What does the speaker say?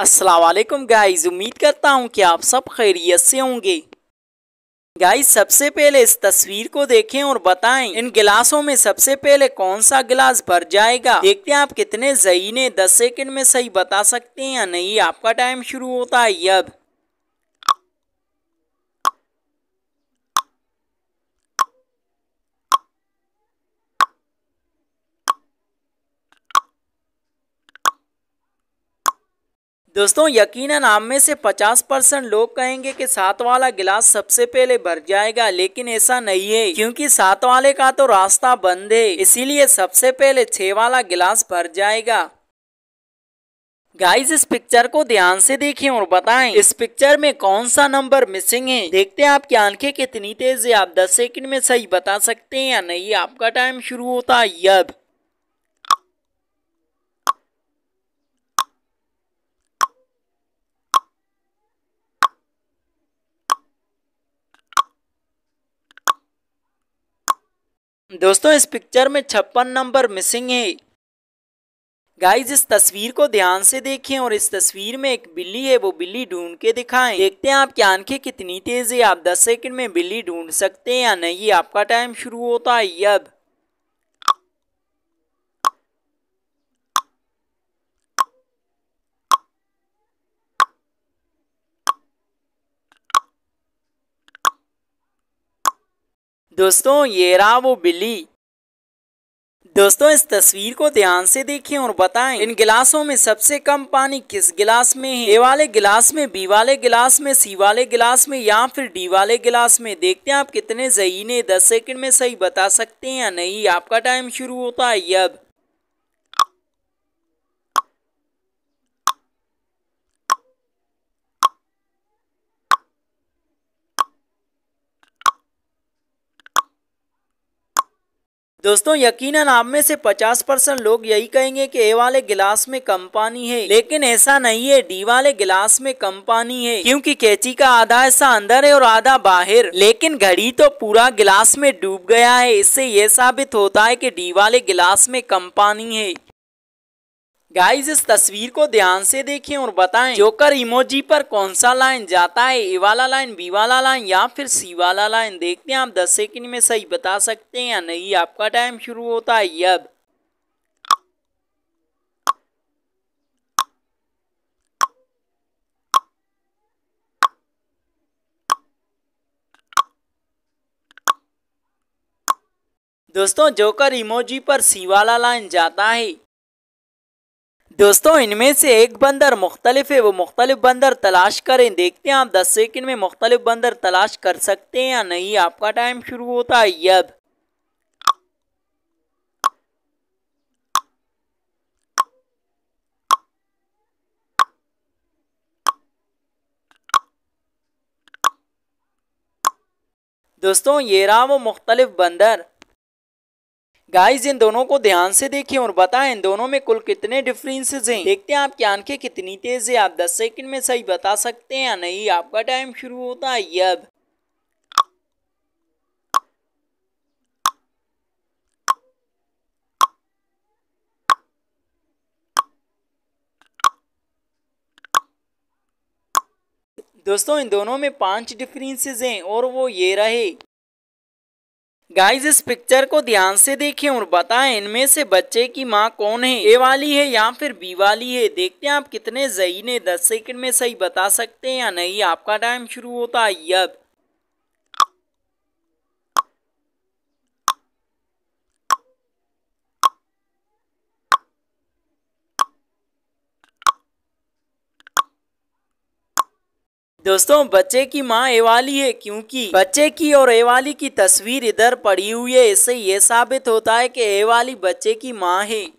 Aslam guys उम्मीद करता हूँ कि आप सब खैरियत से होंगे गाइज सबसे पहले इस तस्वीर को देखें और बताएं इन गिलासों में सबसे पहले कौन सा गिलास भर जाएगा देखते हैं आप कितने जहीने दस सेकंड में सही बता सकते हैं या नहीं आपका टाइम शुरू होता है अब दोस्तों यकीनन आप में से 50 परसेंट लोग कहेंगे कि सात वाला गिलास सबसे पहले भर जाएगा लेकिन ऐसा नहीं है क्योंकि सात वाले का तो रास्ता बंद है इसीलिए सबसे पहले छह वाला गिलास भर जाएगा गाइस इस पिक्चर को ध्यान से देखें और बताएं इस पिक्चर में कौन सा नंबर मिसिंग है देखते हैं आपकी आंखें कितनी तेज है आप 10 सेकंड में सही बता सकते हैं या नहीं आपका टाइम शुरू होता है यब दोस्तों इस पिक्चर में छप्पन नंबर मिसिंग है गाइज इस तस्वीर को ध्यान से देखें और इस तस्वीर में एक बिल्ली है वो बिल्ली ढूंढ के दिखाएं देखते हैं आपकी आंखें कितनी तेज है आप 10 सेकंड में बिल्ली ढूंढ सकते हैं या नहीं आपका टाइम शुरू होता है अब दोस्तों ये रहा वो बिल्ली दोस्तों इस तस्वीर को ध्यान से देखें और बताएं इन गिलासों में सबसे कम पानी किस गिलास में है ए वाले गिलास में बी वाले गिलास में सी वाले गिलास में या फिर डी वाले गिलास में देखते हैं आप कितने जहीने दस सेकंड में सही बता सकते हैं या नहीं आपका टाइम शुरू होता है अब दोस्तों यकीनन आप में से 50 परसेंट लोग यही कहेंगे कि ए वाले गिलास में कम पानी है लेकिन ऐसा नहीं है डी वाले गिलास में कम पानी है क्योंकि कैची का आधा हिस्सा अंदर है और आधा बाहर लेकिन घड़ी तो पूरा गिलास में डूब गया है इससे ये साबित होता है कि डी वाले गिलास में कम पानी है गाइज इस तस्वीर को ध्यान से देखें और बताएं जोकर इमोजी पर कौन सा लाइन जाता है ए वाला लाइन बी वाला लाइन या फिर सी वाला लाइन देखते हैं आप 10 सेकंड में सही बता सकते हैं या नहीं आपका टाइम शुरू होता है अब दोस्तों जोकर इमोजी पर सी वाला लाइन जाता है दोस्तों इनमें से एक बंदर मुख्तलिफ है वो मुख्तलिफ बंदर तलाश करें देखते हैं आप दस सेकंड में मुख्तलिफ बंदर तलाश कर सकते हैं या नहीं आपका टाइम शुरू होता है यब दोस्तों ये रहा वो मुख्तलिफ बंदर गाइज इन दोनों को ध्यान से देखें और बताएं इन दोनों में कुल कितने डिफरेंसेस हैं देखते हैं आपकी आंखें कितनी तेज है आप 10 सेकंड में सही बता सकते हैं या नहीं आपका टाइम शुरू होता है अब दोस्तों इन दोनों में पांच डिफरेंसेस हैं और वो ये रहे गाइज इस पिक्चर को ध्यान से देखें और बताएं इनमें से बच्चे की माँ कौन है ए वाली है या फिर बी वाली है देखते हैं आप कितने जहीन है दस सेकंड में सही बता सकते हैं या नहीं आपका टाइम शुरू होता है अब दोस्तों बच्चे की माँ एवाली है क्योंकि बच्चे की और एवाली की तस्वीर इधर पड़ी हुई है इससे ये साबित होता है कि एवाली बच्चे की माँ है